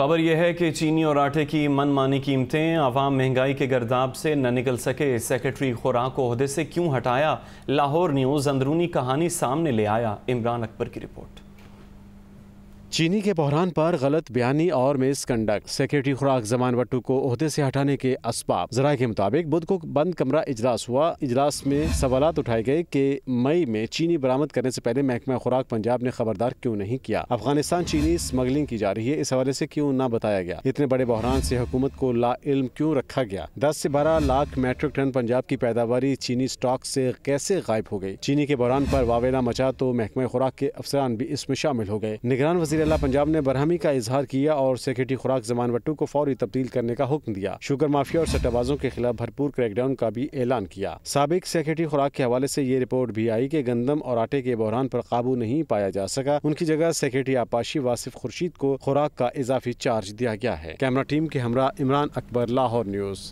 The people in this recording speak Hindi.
खबर यह है कि चीनी और आटे की मनमानी कीमतें आवाम महंगाई के गर्दाब से न निकल सके सेक्रेटरी खुराक को अहदे से क्यों हटाया लाहौर न्यूज़ अंदरूनी कहानी सामने ले आया इमरान अकबर की रिपोर्ट चीनी के बहरान पर गलत बयानी और मिस कंडक्ट सेक्रेटरी खुराक जमान वटू को अहदे से हटाने के असबाब जरा के मुताबिक बुध को बंद कमरा इजलास हुआ इजलास में सवाल उठाए गए कि मई में चीनी बरामद करने से पहले महकमा खुराक पंजाब ने खबरदार क्यों नहीं किया अफगानिस्तान चीनी स्मगलिंग की जा रही है इस हवाले से क्यों न बताया गया इतने बड़े बहरान से हुकूमत को ला इल्म क्यों रखा गया दस से बारह लाख मेट्रिक टन पंजाब की पैदावार चीनी स्टॉक से कैसे गायब हो गई चीनी के बहरान पर वावेला मचा तो महकमा खुराक के अफसरान भी इसमें शामिल हो गए निगरान वजी अला पंजाब ने बरहमी का इजहार किया और सेक्रेटरी खुराक जमान वट्टू को फौरी तब्दील करने का हुक्म दिया शुगर माफिया और सट्टाबाजों के खिलाफ भरपूर क्रैकडाउन का भी ऐलान किया सबक सेक्रेटरी खुराक के हवाले ऐसी ये रिपोर्ट भी आई की गंदम और आटे के बहरान पर काबू नहीं पाया जा सका उनकी जगह सेक्रेटरी आपाशी वासिफ खुर्शीद को खुराक का इजाफी चार्ज दिया गया है कैमरा टीम के हमरा इमरान अकबर लाहौर न्यूज़